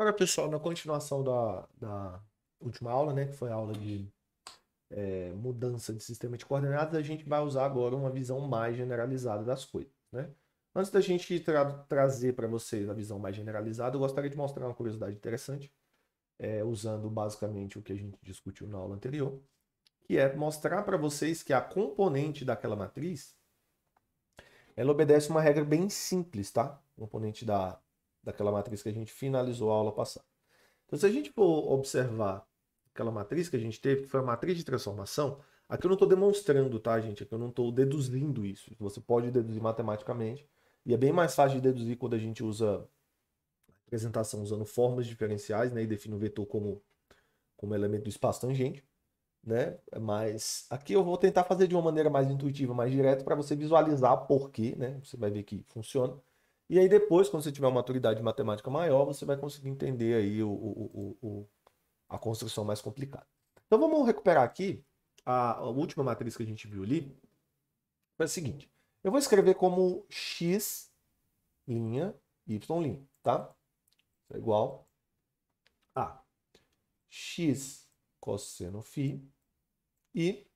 Agora, pessoal, na continuação da, da última aula, né, que foi a aula de é, mudança de sistema de coordenadas, a gente vai usar agora uma visão mais generalizada das coisas, né? Antes da gente tra trazer para vocês a visão mais generalizada, eu gostaria de mostrar uma curiosidade interessante, é, usando basicamente o que a gente discutiu na aula anterior, que é mostrar para vocês que a componente daquela matriz, ela obedece uma regra bem simples, tá? Componente da daquela matriz que a gente finalizou a aula passada. Então, se a gente for observar aquela matriz que a gente teve, que foi a matriz de transformação, aqui eu não estou demonstrando, tá, gente? Aqui eu não estou deduzindo isso. Você pode deduzir matematicamente, e é bem mais fácil de deduzir quando a gente usa representação usando formas diferenciais, né? E define o vetor como, como elemento do espaço tangente, né? Mas aqui eu vou tentar fazer de uma maneira mais intuitiva, mais direta, para você visualizar por quê, né? Você vai ver que funciona. E aí depois, quando você tiver uma maturidade matemática maior, você vai conseguir entender aí o, o, o, a construção mais complicada. Então vamos recuperar aqui a, a última matriz que a gente viu ali. Foi é a seguinte. Eu vou escrever como x linha y tá? Isso é igual a x cosseno φ e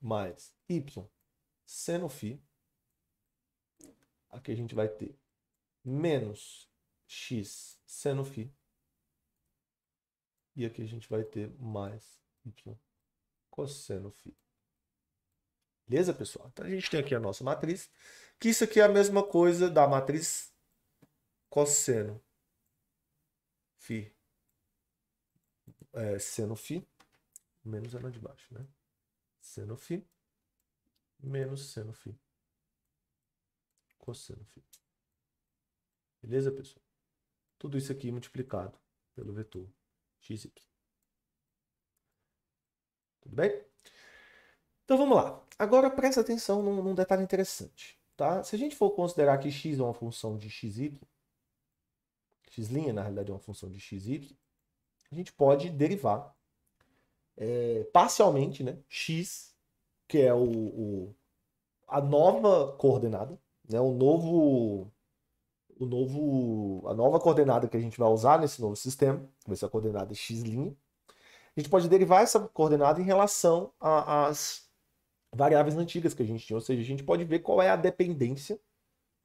mais y seno φ. Aqui a gente vai ter menos x seno φ. E aqui a gente vai ter mais y cosseno φ. Beleza, pessoal? Então a gente tem aqui a nossa matriz, que isso aqui é a mesma coisa da matriz cosseno φ é, seno φ menos ela de baixo, né? Seno φ menos seno φ cosseno φ. Beleza, pessoal? Tudo isso aqui multiplicado pelo vetor xy. Tudo bem? Então vamos lá. Agora presta atenção num, num detalhe interessante. Tá? Se a gente for considerar que x é uma função de xy, x' na realidade é uma função de xy, a gente pode derivar é, parcialmente né, x, que é o, o a nova coordenada, né, o novo o novo, a nova coordenada que a gente vai usar nesse novo sistema, vai ser a coordenada x', a gente pode derivar essa coordenada em relação às variáveis antigas que a gente tinha, ou seja, a gente pode ver qual é a dependência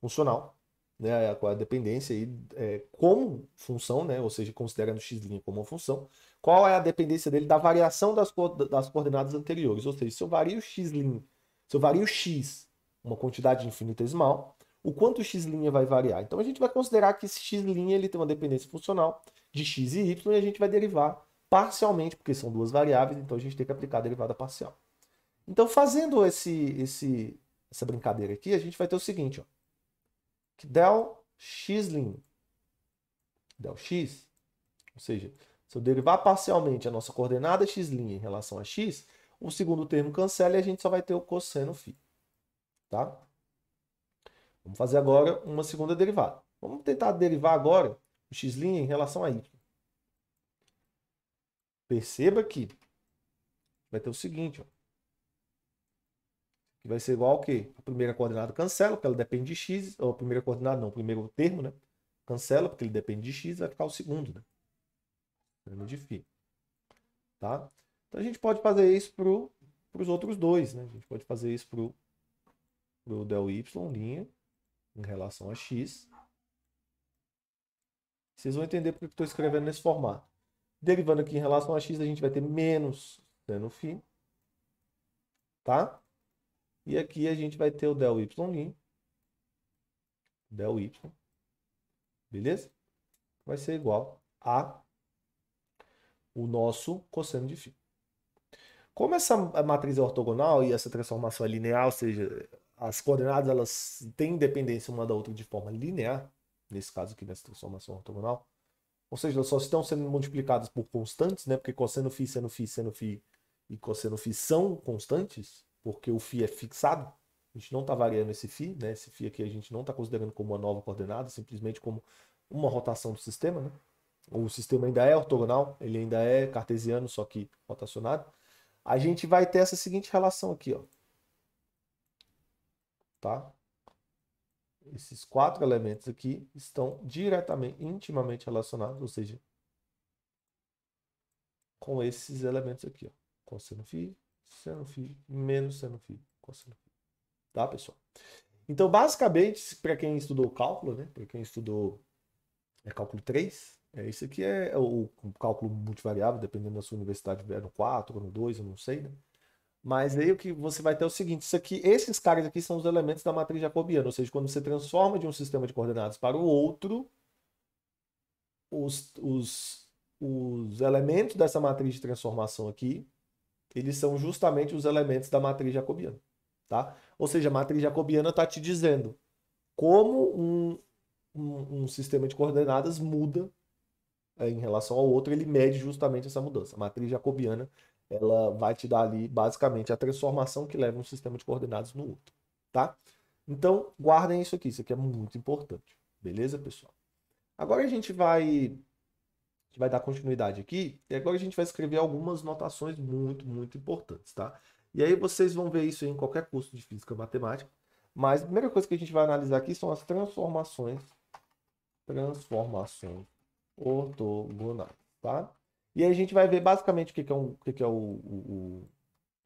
funcional, né, qual é a dependência aí, é, como função, né, ou seja, considerando x' como uma função, qual é a dependência dele da variação das, das coordenadas anteriores, ou seja, se eu vario x', se eu vario x uma quantidade infinitesimal, o quanto x' vai variar. Então a gente vai considerar que esse x' ele tem uma dependência funcional de x e y e a gente vai derivar parcialmente, porque são duas variáveis, então a gente tem que aplicar a derivada parcial. Então fazendo esse, esse, essa brincadeira aqui, a gente vai ter o seguinte, ó, que del x' del x, ou seja, se eu derivar parcialmente a nossa coordenada x' em relação a x, o segundo termo cancela e a gente só vai ter o cosseno φ, tá? Vamos fazer agora uma segunda derivada. Vamos tentar derivar agora o x' em relação a y. Perceba que vai ter o seguinte, ó. Que vai ser igual ao quê? A primeira coordenada cancela, porque ela depende de x. Ou a primeira coordenada, não, o primeiro termo, né? Cancela, porque ele depende de x, vai ficar o segundo, né? Termo de φ. Tá? Então a gente pode fazer isso para os outros dois, né? A gente pode fazer isso para o del y, linha, em relação a x. Vocês vão entender porque estou escrevendo nesse formato. Derivando aqui em relação a x, a gente vai ter menos seno né, φ. Tá? E aqui a gente vai ter o del y. Del y. Beleza? Vai ser igual a o nosso cosseno de φ. Como essa matriz é ortogonal e essa transformação é linear, ou seja, as coordenadas elas têm independência uma da outra de forma linear, nesse caso aqui nessa transformação ortogonal, ou seja, elas só estão sendo multiplicadas por constantes, né? Porque cosseno φ, seno φ, seno φ e cosseno φ são constantes, porque o φ é fixado. A gente não está variando esse φ, né? Esse φ aqui a gente não está considerando como uma nova coordenada, simplesmente como uma rotação do sistema, né? O sistema ainda é ortogonal, ele ainda é cartesiano, só que rotacionado. A gente vai ter essa seguinte relação aqui, ó tá? Esses quatro elementos aqui estão diretamente, intimamente relacionados, ou seja, com esses elementos aqui, ó. Cosseno φ, seno φ, menos seno φ, cosseno φ. Tá, pessoal? Então, basicamente, para quem estudou cálculo, né? Para quem estudou é, cálculo 3, é, isso aqui é o, cálculo multivariável, dependendo da sua universidade, é no 4 ou é no 2, eu não sei, né? Mas é. aí o que você vai ter é o seguinte: isso aqui, esses caras aqui são os elementos da matriz jacobiana, ou seja, quando você transforma de um sistema de coordenadas para o outro, os, os, os elementos dessa matriz de transformação aqui, eles são justamente os elementos da matriz jacobiana. Tá? Ou seja, a matriz jacobiana está te dizendo como um, um, um sistema de coordenadas muda é, em relação ao outro, ele mede justamente essa mudança. A matriz jacobiana ela vai te dar ali basicamente a transformação que leva um sistema de coordenadas no outro, tá? Então, guardem isso aqui, isso aqui é muito importante. Beleza, pessoal? Agora a gente vai a gente vai dar continuidade aqui e agora a gente vai escrever algumas notações muito, muito importantes, tá? E aí vocês vão ver isso em qualquer curso de física matemática, mas a primeira coisa que a gente vai analisar aqui são as transformações transformações ortogonais, tá? E aí a gente vai ver basicamente o que, é, um, o, que, é o, o,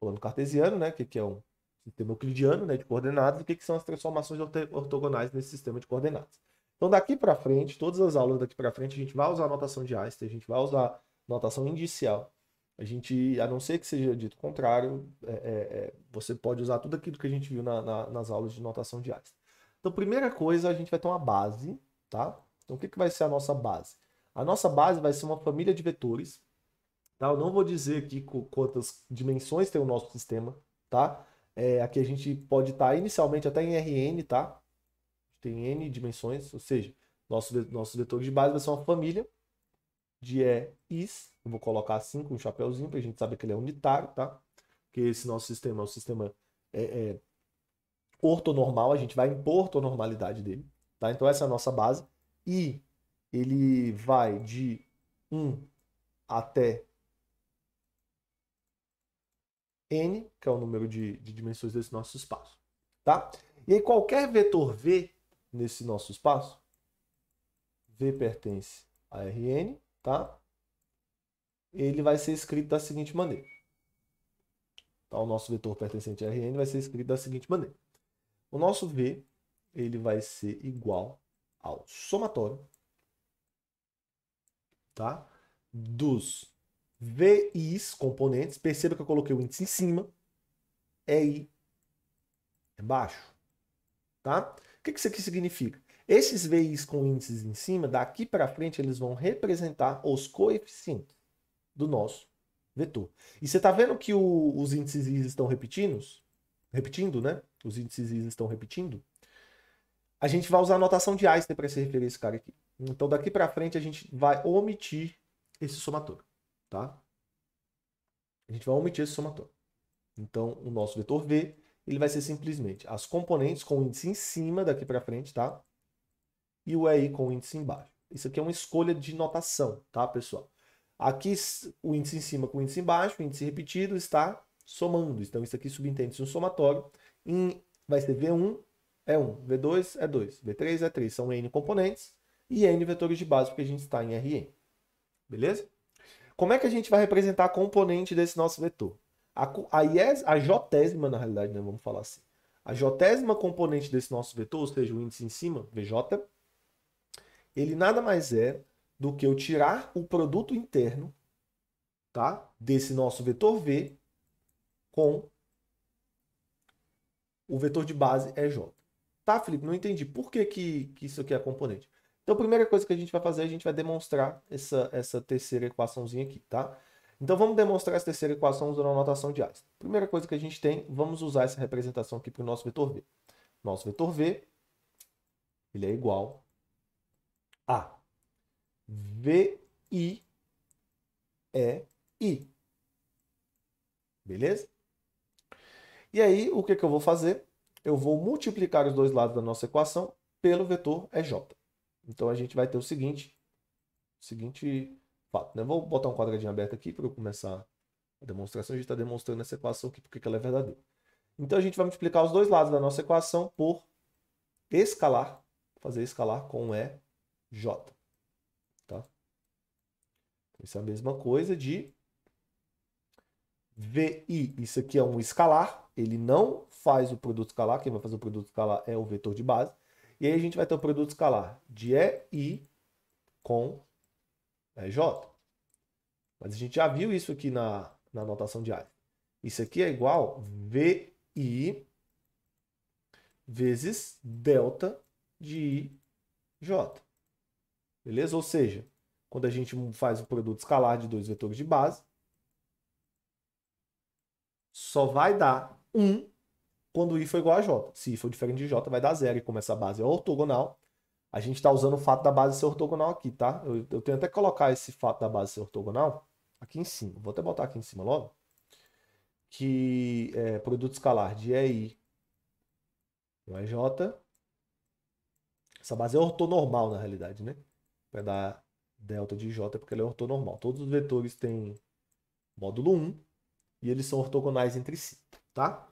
o, plano cartesiano, né? O que, é um sistema euclidiano né? de coordenadas, e o que, são as transformações ortogonais nesse sistema de coordenadas. Então, daqui para frente, todas as aulas daqui para frente, a gente vai usar a notação de Einstein, a gente vai usar a notação indicial. A gente, a não ser que seja dito o contrário, é, é, é, você pode usar tudo aquilo que a gente viu na, na, nas aulas de notação de Einstein. Então, primeira coisa, a gente vai ter uma base, tá? Então, o que, que vai ser a nossa base? A nossa base vai ser uma família de vetores, tá? Eu não vou dizer aqui quantas dimensões tem o nosso sistema, tá? É, aqui a gente pode estar tá inicialmente até em RN, tá? Tem N dimensões, ou seja, nosso, nossos vetores de base vai ser uma família de E, Is. Eu vou colocar assim com um chapéuzinho para a gente saber que ele é unitário, tá? Porque esse nosso sistema é um sistema é, é, ortonormal, a gente vai impor a ortonormalidade dele, tá? Então essa é a nossa base. E ele vai de 1 até n, que é o número de, de dimensões desse nosso espaço. Tá? E aí qualquer vetor v nesse nosso espaço, v pertence a Rn, tá? ele vai ser escrito da seguinte maneira. Tá? O nosso vetor pertencente a Rn vai ser escrito da seguinte maneira. O nosso v ele vai ser igual ao somatório tá? dos VIs, componentes, perceba que eu coloquei o índice em cima, EI é baixo, tá? O que isso aqui significa? Esses VIs com índices em cima, daqui para frente, eles vão representar os coeficientes do nosso vetor. E você está vendo que o, os índices Is estão repetindo? Repetindo, né? Os índices Is estão repetindo? A gente vai usar a notação de Einstein para se referir a esse cara aqui. Então daqui para frente a gente vai omitir esse somatório, tá? A gente vai omitir esse somatório. Então o nosso vetor v ele vai ser simplesmente as componentes com o índice em cima daqui para frente, tá? E o EI com o índice embaixo. Isso aqui é uma escolha de notação, tá, pessoal? Aqui o índice em cima com o índice embaixo, o índice repetido está somando. Então isso aqui subentende-se um somatório. Em, vai ser V1 é 1, V2 é 2, V3 é 3. São N componentes e n vetores de base, porque a gente está em Rn. Beleza? Como é que a gente vai representar a componente desse nosso vetor? A, a, a jotésima, na realidade, né, vamos falar assim. A jotésima componente desse nosso vetor, ou seja, o índice em cima, VJ, ele nada mais é do que eu tirar o produto interno tá, desse nosso vetor V com o vetor de base EJ. É tá, Felipe? Não entendi. Por que, que, que isso aqui é componente? Então, a primeira coisa que a gente vai fazer, a gente vai demonstrar essa, essa terceira equaçãozinha aqui, tá? Então, vamos demonstrar essa terceira equação usando a notação de Einstein. Primeira coisa que a gente tem, vamos usar essa representação aqui para o nosso vetor V. Nosso vetor V, ele é igual a VI é I. Beleza? E aí, o que, que eu vou fazer? Eu vou multiplicar os dois lados da nossa equação pelo vetor EJ. Então a gente vai ter o seguinte, o seguinte fato, né? Vou botar um quadradinho aberto aqui para eu começar a demonstração. A gente está demonstrando essa equação aqui porque ela é verdadeira. Então a gente vai multiplicar os dois lados da nossa equação por escalar, fazer escalar com E, J. Tá? Então, isso é a mesma coisa de VI. Isso aqui é um escalar, ele não faz o produto escalar, quem vai fazer o produto escalar é o vetor de base. E aí a gente vai ter o produto escalar de EI com EJ. É, Mas a gente já viu isso aqui na, na notação de área. Isso aqui é igual VI vezes delta de IJ. Beleza? Ou seja, quando a gente faz o produto escalar de dois vetores de base, só vai dar um quando i for igual a j. Se i for diferente de j, vai dar zero. E como essa base é ortogonal, a gente está usando o fato da base ser ortogonal aqui, tá? Eu, eu tenho até que colocar esse fato da base ser ortogonal aqui em cima. Vou até botar aqui em cima logo. Que é, produto escalar de EI com EJ. Essa base é ortonormal, na realidade, né? Vai dar delta de J porque ela é ortonormal. Todos os vetores têm módulo 1 e eles são ortogonais entre si, tá?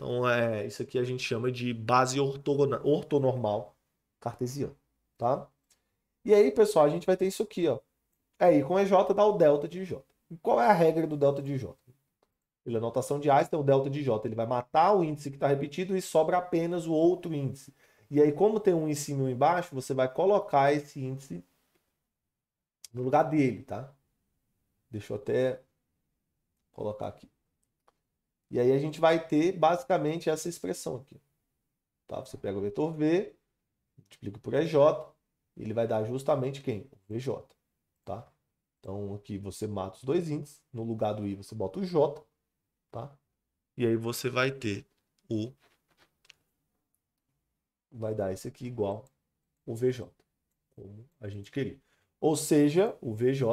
Então, é, isso aqui a gente chama de base ortonormal cartesiana, tá? E aí, pessoal, a gente vai ter isso aqui, ó. Aí, é, com EJ dá o delta de J. E qual é a regra do delta de J? a notação de Einstein, o delta de J ele vai matar o índice que está repetido e sobra apenas o outro índice. E aí, como tem um em cima e um embaixo, você vai colocar esse índice no lugar dele, tá? Deixa eu até colocar aqui. E aí a gente vai ter basicamente essa expressão aqui. Tá? Você pega o vetor V, multiplica por EJ, ele vai dar justamente quem? O VJ. Tá? Então aqui você mata os dois índices, no lugar do I você bota o J. Tá? E aí você vai ter o. Vai dar esse aqui igual o VJ, como a gente queria. Ou seja, o VJ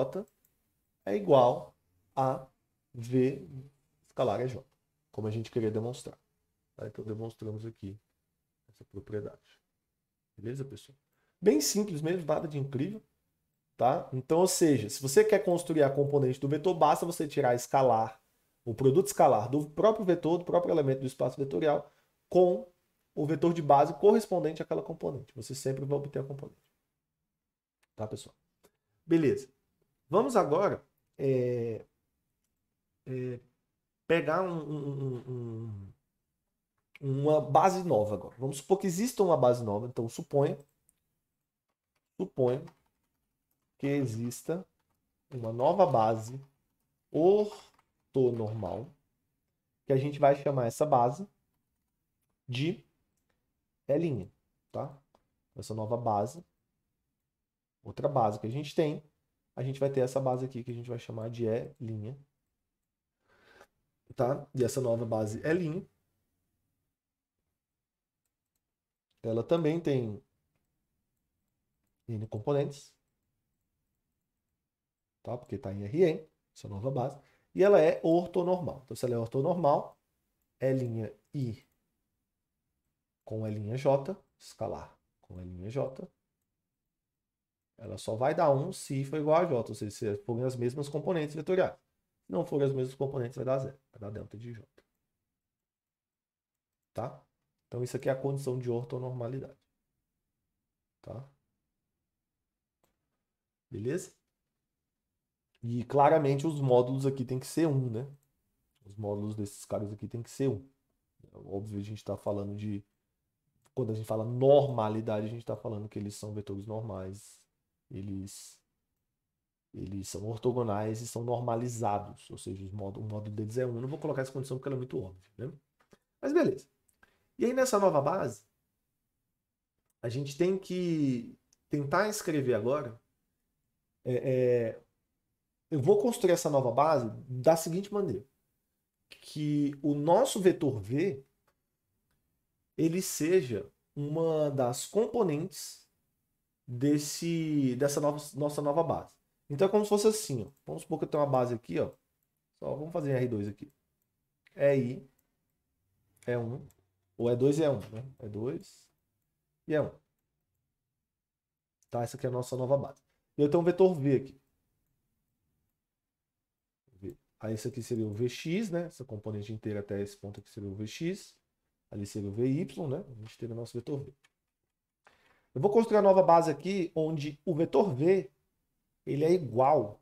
é igual a V escalar EJ como a gente queria demonstrar. Tá? Então demonstramos aqui essa propriedade. Beleza, pessoal? Bem simples mesmo, nada de incrível. Tá? Então, ou seja, se você quer construir a componente do vetor, basta você tirar escalar, o produto escalar do próprio vetor, do próprio elemento do espaço vetorial, com o vetor de base correspondente àquela componente. Você sempre vai obter a componente. Tá, pessoal? Beleza. Vamos agora é, é, pegar um, um, um, uma base nova agora. Vamos supor que exista uma base nova, então suponha, suponha que exista uma nova base ortonormal, que a gente vai chamar essa base de L', tá? Essa nova base, outra base que a gente tem, a gente vai ter essa base aqui que a gente vai chamar de E' tá? E essa nova base é linha Ela também tem N componentes, tá? Porque está em RN, essa nova base. E ela é ortonormal. Então, se ela é ortonormal, é linha I com j escalar com j ela só vai dar 1 se for igual a J, ou seja, se forem as mesmas componentes vetoriais. Se não forem os mesmos componentes, vai dar zero. Vai dar delta de J. Tá? Então isso aqui é a condição de ortonormalidade. Tá? Beleza? E claramente os módulos aqui tem que ser 1, né? Os módulos desses caras aqui tem que ser 1. É óbvio, a gente está falando de. Quando a gente fala normalidade, a gente está falando que eles são vetores normais. Eles eles são ortogonais e são normalizados, ou seja, o modo, o módulo deles é 1. Eu não vou colocar essa condição porque ela é muito óbvia, né? Mas beleza. E aí nessa nova base, a gente tem que tentar escrever agora. É, é, eu vou construir essa nova base da seguinte maneira: que o nosso vetor v ele seja uma das componentes desse dessa nova, nossa nova base. Então é como se fosse assim, ó. Vamos supor que eu tenho uma base aqui, ó. Só vamos fazer R2 aqui. É I, é 1, ou é 2 é né? é e é 1, né? É 2 e é 1. Tá? Essa aqui é a nossa nova base. E eu tenho um vetor V aqui. Aí esse aqui seria o Vx, né? Essa componente inteira até esse ponto aqui seria o Vx. Ali seria o Vy, né? A gente teve o nosso vetor V. Eu vou construir a nova base aqui, onde o vetor V ele é igual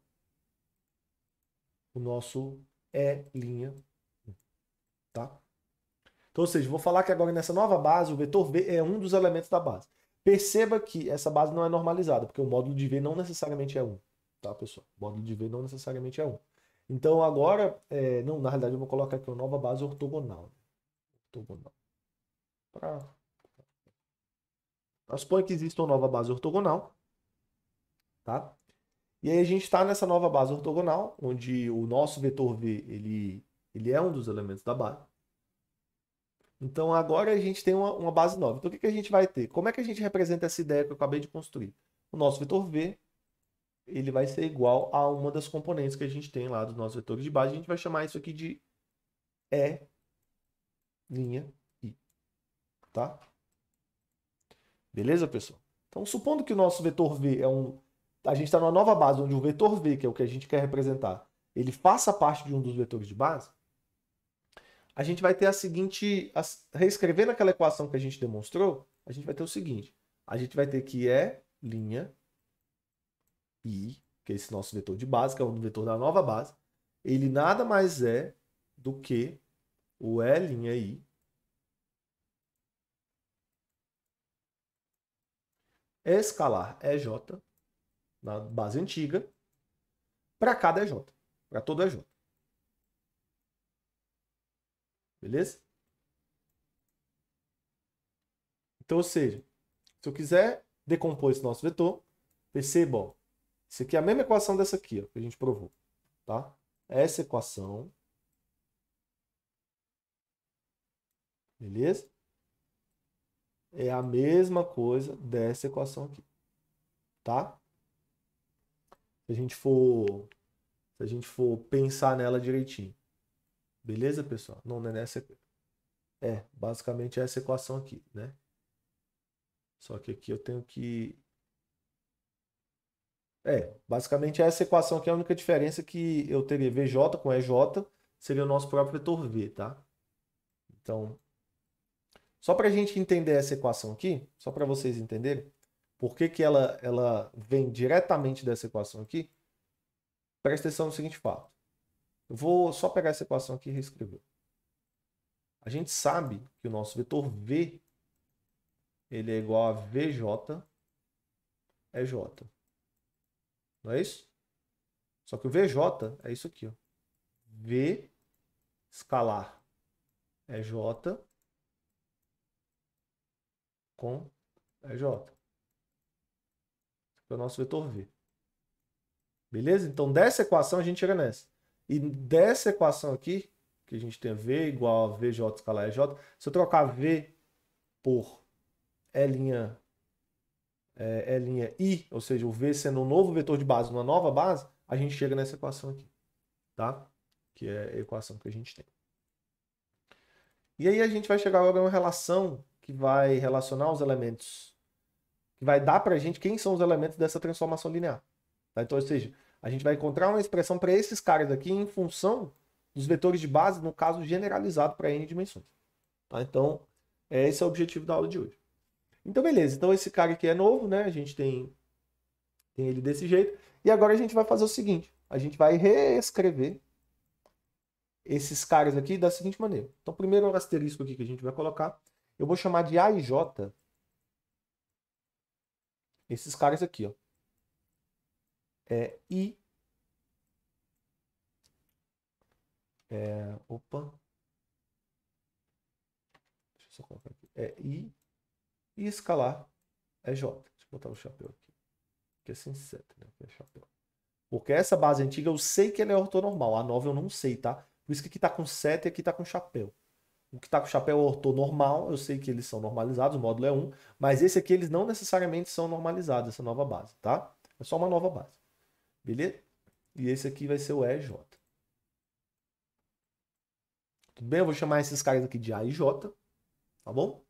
o nosso E', é tá? Então, ou seja, vou falar que agora nessa nova base, o vetor V é um dos elementos da base. Perceba que essa base não é normalizada, porque o módulo de V não necessariamente é 1, tá, pessoal? O módulo de V não necessariamente é 1. Então, agora, é... não, na realidade eu vou colocar aqui uma nova base ortogonal. Ortogonal. Pra... Nós supõe que existe uma nova base ortogonal, tá? E aí a gente está nessa nova base ortogonal, onde o nosso vetor V ele, ele é um dos elementos da base. Então agora a gente tem uma, uma base nova. Então o que, que a gente vai ter? Como é que a gente representa essa ideia que eu acabei de construir? O nosso vetor V ele vai ser igual a uma das componentes que a gente tem lá dos nossos vetores de base. A gente vai chamar isso aqui de E'I. linha I. Tá? Beleza, pessoal? Então, supondo que o nosso vetor V é um a gente está numa nova base onde o vetor V, que é o que a gente quer representar, ele faça parte de um dos vetores de base, a gente vai ter a seguinte. A, reescrevendo aquela equação que a gente demonstrou, a gente vai ter o seguinte: a gente vai ter que E' é linha I, que é esse nosso vetor de base, que é o vetor da nova base, ele nada mais é do que o E' linha I. Escalar EJ na base antiga, para cada EJ, para todo EJ. Beleza? Então, ou seja, se eu quiser decompor esse nosso vetor, perceba, ó, isso aqui é a mesma equação dessa aqui, ó, que a gente provou, tá? Essa equação, beleza? É a mesma coisa dessa equação aqui, tá? a gente for se a gente for pensar nela direitinho. Beleza, pessoal? Não, não é nessa é, basicamente é essa equação aqui, né? Só que aqui eu tenho que é, basicamente é essa equação aqui é a única diferença que eu teria VJ com EJ seria o nosso próprio vetor V, tá? Então, só para a gente entender essa equação aqui, só para vocês entenderem, por que, que ela, ela vem diretamente dessa equação aqui? Presta atenção no seguinte fato. Eu vou só pegar essa equação aqui e reescrever. A gente sabe que o nosso vetor V ele é igual a VJ é J. Não é isso? Só que o VJ é isso aqui. Ó. V escalar é J com é J é o nosso vetor V. Beleza? Então, dessa equação a gente chega nessa. E dessa equação aqui, que a gente tem V igual a VJ escalar EJ, se eu trocar V por E', é, i, ou seja, o V sendo um novo vetor de base, uma nova base, a gente chega nessa equação aqui, tá? Que é a equação que a gente tem. E aí a gente vai chegar agora a uma relação que vai relacionar os elementos que vai dar para a gente quem são os elementos dessa transformação linear. Tá? Então, ou seja, a gente vai encontrar uma expressão para esses caras aqui em função dos vetores de base, no caso generalizado para n dimensões. Tá? Então, é, esse é o objetivo da aula de hoje. Então, beleza. Então, esse cara aqui é novo, né? A gente tem, tem ele desse jeito. E agora a gente vai fazer o seguinte. A gente vai reescrever esses caras aqui da seguinte maneira. Então, primeiro o asterisco aqui que a gente vai colocar. Eu vou chamar de J esses caras aqui, ó. É, e... É, opa. Deixa eu só colocar aqui. É I e escalar é J. Deixa eu botar o chapéu aqui. Que é sem seta, né? Que é chapéu. Porque essa base antiga eu sei que ela é ortonormal. A nova eu não sei, tá? Por isso que aqui tá com seta e aqui tá com chapéu o que está com o chapéu ortô normal, eu sei que eles são normalizados, o módulo é 1, mas esse aqui eles não necessariamente são normalizados, essa nova base, tá? É só uma nova base. Beleza? E esse aqui vai ser o EJ. Tudo bem? Eu vou chamar esses caras aqui de A e J, tá bom?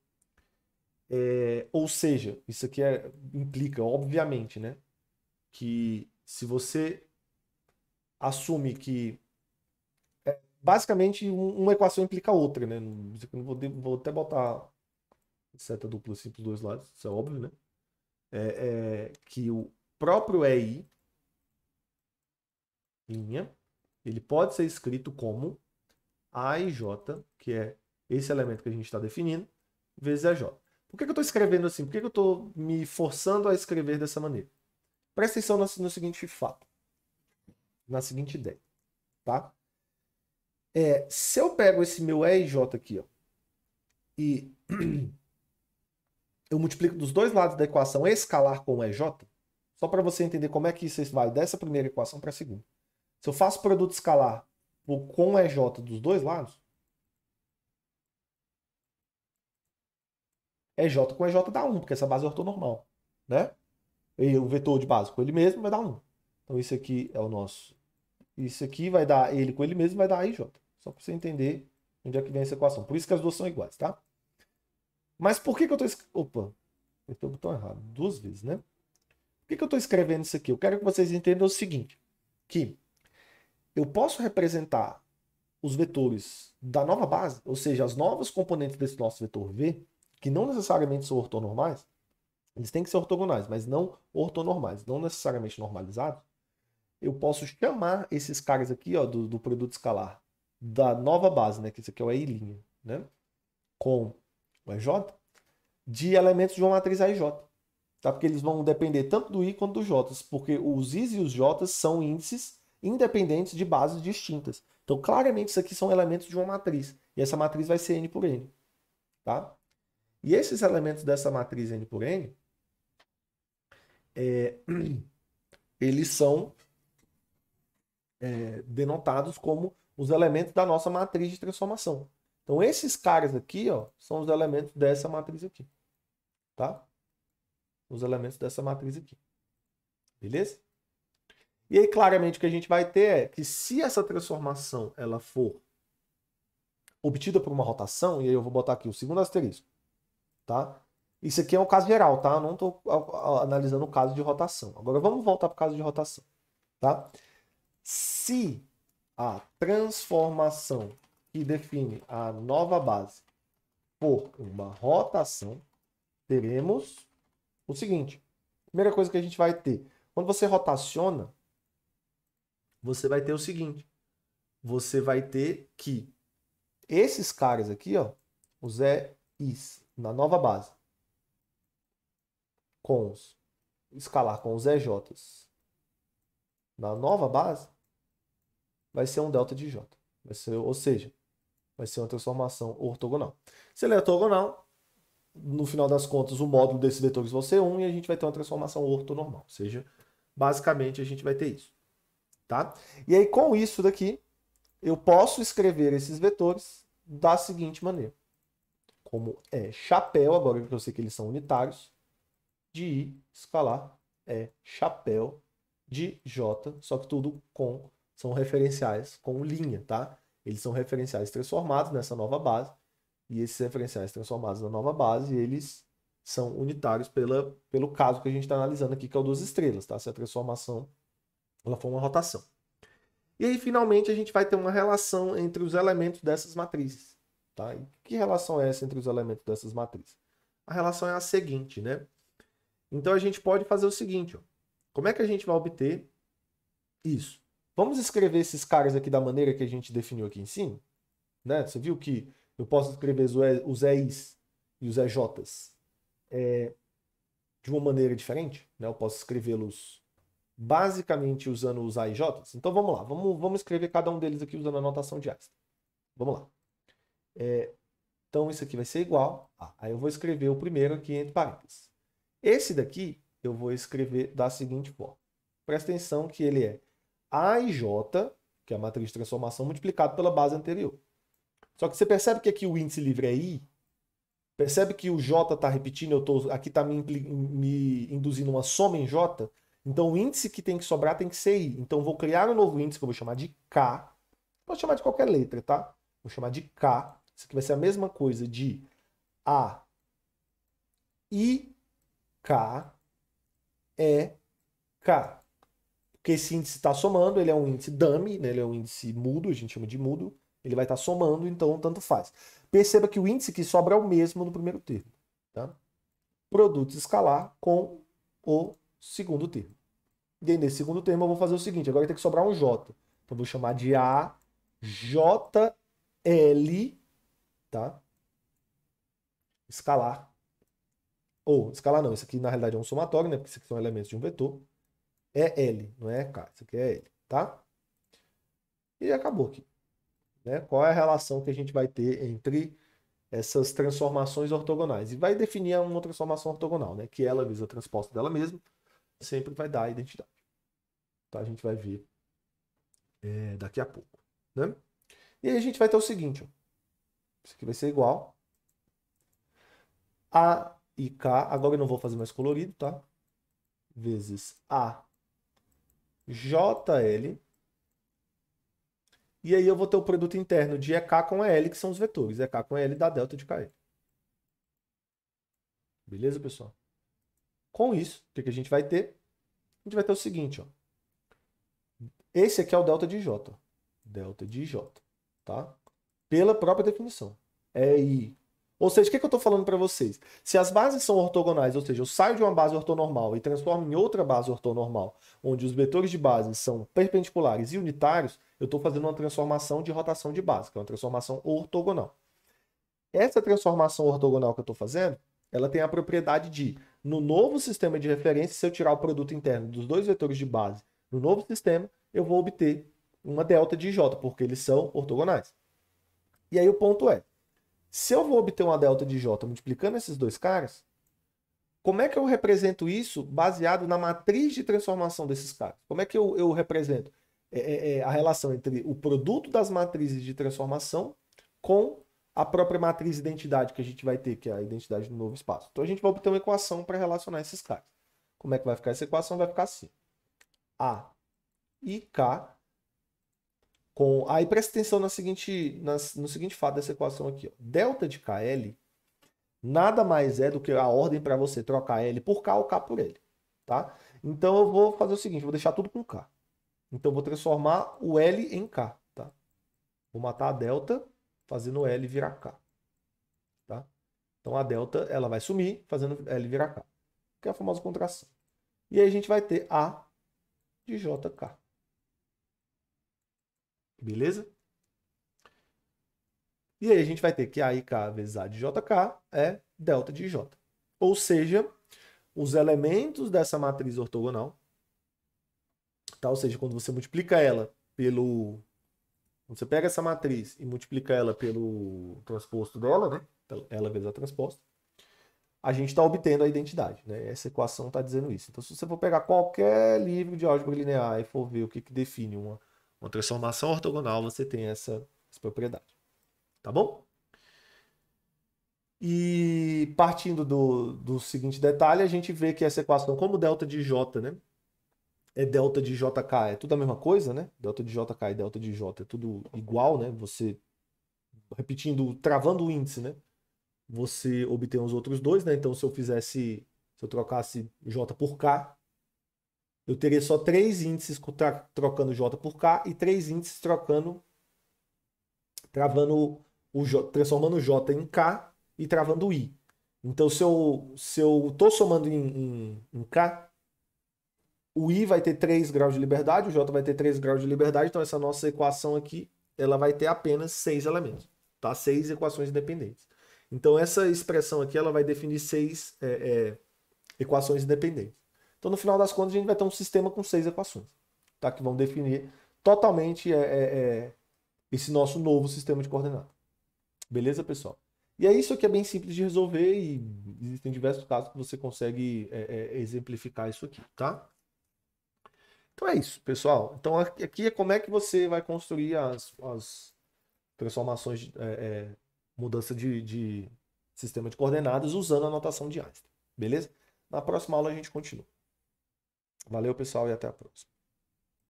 É, ou seja, isso aqui é, implica, obviamente, né? Que se você assume que basicamente uma equação implica outra, né? Vou, vou até botar seta dupla assim para os dois lados, isso é óbvio, né? É, é, que o próprio EI, linha, ele pode ser escrito como aij que é esse elemento que a gente está definindo, vezes AJ. Por que, que eu estou escrevendo assim? Por que, que eu estou me forçando a escrever dessa maneira? Presta atenção no, no seguinte fato, na seguinte ideia, tá? é, se eu pego esse meu EJ aqui, ó, e eu multiplico dos dois lados da equação escalar com EJ, só para você entender como é que isso é vai dessa primeira equação para a segunda. Se eu faço produto escalar com EJ dos dois lados, EJ com EJ dá 1, porque essa base é ortonormal, né? E o vetor de base com ele mesmo vai dar 1. Então isso aqui é o nosso. Isso aqui vai dar ele com ele mesmo vai dar EJ. Só para você entender onde é que vem essa equação. Por isso que as duas são iguais, tá? Mas por que, que eu estou... Opa, eu estou botão errado. Duas vezes, né? Por que, que eu estou escrevendo isso aqui? Eu quero que vocês entendam o seguinte. Que eu posso representar os vetores da nova base, ou seja, as novas componentes desse nosso vetor V, que não necessariamente são ortonormais, eles têm que ser ortogonais, mas não ortonormais, não necessariamente normalizados, eu posso chamar esses caras aqui ó, do, do produto escalar da nova base, né? Que isso aqui é o EI', né? Com o EJ, de elementos de uma matriz AIJ. Tá? Porque eles vão depender tanto do I quanto do J, porque os Is e os Js são índices independentes de bases distintas. Então, claramente, isso aqui são elementos de uma matriz. E essa matriz vai ser N por N. Tá? E esses elementos dessa matriz N por N, é, eles são é, denotados como os elementos da nossa matriz de transformação. Então, esses caras aqui, ó, são os elementos dessa matriz aqui. Tá? Os elementos dessa matriz aqui. Beleza? E aí, claramente, o que a gente vai ter é que se essa transformação ela for obtida por uma rotação, e aí eu vou botar aqui o segundo asterisco, tá? Isso aqui é um caso geral, tá? Eu não estou analisando o caso de rotação. Agora, vamos voltar para o caso de rotação, tá? Se a transformação que define a nova base por uma rotação, teremos o seguinte. Primeira coisa que a gente vai ter. Quando você rotaciona, você vai ter o seguinte. Você vai ter que esses caras aqui, ó, os EIs, na nova base, com os, escalar com os EJs na nova base, vai ser um delta de J. Vai ser, ou seja, vai ser uma transformação ortogonal. Se ele é ortogonal, no final das contas, o módulo desses vetores vai ser 1 e a gente vai ter uma transformação ortonormal. Ou seja, basicamente a gente vai ter isso. Tá? E aí, com isso daqui, eu posso escrever esses vetores da seguinte maneira. Como é chapéu, agora que eu sei que eles são unitários, de I escalar é chapéu de J, só que tudo com são referenciais com linha, tá? Eles são referenciais transformados nessa nova base, e esses referenciais transformados na nova base, eles são unitários pela, pelo caso que a gente está analisando aqui, que é o duas estrelas, tá? Se a transformação ela for uma rotação. E aí, finalmente, a gente vai ter uma relação entre os elementos dessas matrizes. Tá? E que relação é essa entre os elementos dessas matrizes? A relação é a seguinte, né? Então, a gente pode fazer o seguinte, ó. como é que a gente vai obter isso? Vamos escrever esses caras aqui da maneira que a gente definiu aqui em cima? Né? Você viu que eu posso escrever os EIs e os EJs é, de uma maneira diferente? Né? Eu posso escrevê-los basicamente usando os A e Js. Então vamos lá, vamos, vamos escrever cada um deles aqui usando a notação de Einstein. Vamos lá. É, então isso aqui vai ser igual. Ah, aí eu vou escrever o primeiro aqui entre parênteses. Esse daqui eu vou escrever da seguinte forma. Presta atenção que ele é AIJ, que é a matriz de transformação, multiplicado pela base anterior. Só que você percebe que aqui o índice livre é I? Percebe que o J está repetindo, eu tô, aqui está me, me, induzindo uma soma em J? Então o índice que tem que sobrar tem que ser I. Então vou criar um novo índice que eu vou chamar de K. Pode chamar de qualquer letra, tá? Vou chamar de K. Isso aqui vai ser a mesma coisa de A, I, K, E, K. Porque esse índice está somando, ele é um índice dummy, né? ele é um índice mudo, a gente chama de mudo. Ele vai estar tá somando, então tanto faz. Perceba que o índice que sobra é o mesmo no primeiro termo. Tá? Produto escalar com o segundo termo. E aí, nesse segundo termo, eu vou fazer o seguinte: agora tem que sobrar um J. Então, eu vou chamar de A, J, L, tá? Escalar. Ou, escalar não, isso aqui na realidade é um somatório, né? Porque isso aqui são elementos de um vetor. É L, não é K. Isso aqui é L, tá? E acabou aqui. Né? Qual é a relação que a gente vai ter entre essas transformações ortogonais? E vai definir uma transformação ortogonal, né? Que ela, visa a transposta dela mesma, sempre vai dar a identidade. Tá? A gente vai ver é, daqui a pouco. Né? E aí a gente vai ter o seguinte, ó. Isso aqui vai ser igual a e K, agora eu não vou fazer mais colorido, tá? Vezes A JL. E aí eu vou ter o produto interno de EK com EL, que são os vetores. EK com EL dá delta de KE. Beleza, pessoal? Com isso, o que, que a gente vai ter? A gente vai ter o seguinte, ó. Esse aqui é o delta de J. Delta de J, tá? Pela própria definição. É I ou seja, o que, que eu estou falando para vocês? Se as bases são ortogonais, ou seja, eu saio de uma base ortonormal e transformo em outra base ortonormal, onde os vetores de base são perpendiculares e unitários, eu estou fazendo uma transformação de rotação de base, que é uma transformação ortogonal. Essa transformação ortogonal que eu estou fazendo, ela tem a propriedade de, no novo sistema de referência, se eu tirar o produto interno dos dois vetores de base no novo sistema, eu vou obter uma delta de J, porque eles são ortogonais. E aí o ponto é, se eu vou obter uma delta de J multiplicando esses dois caras, como é que eu represento isso baseado na matriz de transformação desses caras? Como é que eu, eu represento é, é, é, a relação entre o produto das matrizes de transformação com a própria matriz identidade que a gente vai ter, que é a identidade do novo espaço? Então a gente vai obter uma equação para relacionar esses caras. Como é que vai ficar essa equação? Vai ficar assim. A e K com. Aí ah, presta atenção na seguinte, na, no seguinte fato dessa equação aqui. Ó. Delta de KL nada mais é do que a ordem para você trocar L por K ou K por L. Tá? Então eu vou fazer o seguinte: vou deixar tudo com K. Então eu vou transformar o L em K. Tá? Vou matar a delta, fazendo L virar K. Tá? Então a delta ela vai sumir, fazendo L virar K. Que é a famosa contração. E aí a gente vai ter A de JK. Beleza? E aí a gente vai ter que AIK vezes A de JK é delta de J. Ou seja, os elementos dessa matriz ortogonal, tá? ou seja, quando você multiplica ela pelo... Quando você pega essa matriz e multiplica ela pelo transposto dela, né? Então, ela vezes a transposta, a gente está obtendo a identidade. Né? Essa equação está dizendo isso. Então, se você for pegar qualquer livro de álgebra linear e for ver o que, que define uma uma transformação ortogonal você tem essa, essa propriedade. Tá bom? E partindo do, do seguinte detalhe, a gente vê que essa equação, como delta de J, né? É delta de JK, é tudo a mesma coisa, né? Delta de JK e delta de J é tudo igual, né? Você, repetindo, travando o índice, né? Você obtém os outros dois, né? Então, se eu fizesse, se eu trocasse J por K, eu teria só três índices trocando J por K e três índices trocando, travando o J, transformando J em K e travando o I. Então, se eu se eu somando em, em, em K, o I vai ter 3 graus de liberdade, o J vai ter 3 graus de liberdade, então essa nossa equação aqui, ela vai ter apenas 6 elementos, tá? 6 equações independentes. Então, essa expressão aqui, ela vai definir 6 é, é, equações independentes. Então, no final das contas, a gente vai ter um sistema com seis equações, tá? que vão definir totalmente é, é, é esse nosso novo sistema de coordenadas. Beleza, pessoal? E é isso que é bem simples de resolver e existem diversos casos que você consegue é, é exemplificar isso aqui, tá? Então é isso, pessoal. Então aqui é como é que você vai construir as, as transformações, é, é, mudança de, de, sistema de coordenadas usando a notação de Einstein. Beleza? Na próxima aula a gente continua. Valeu, pessoal, e até a próxima.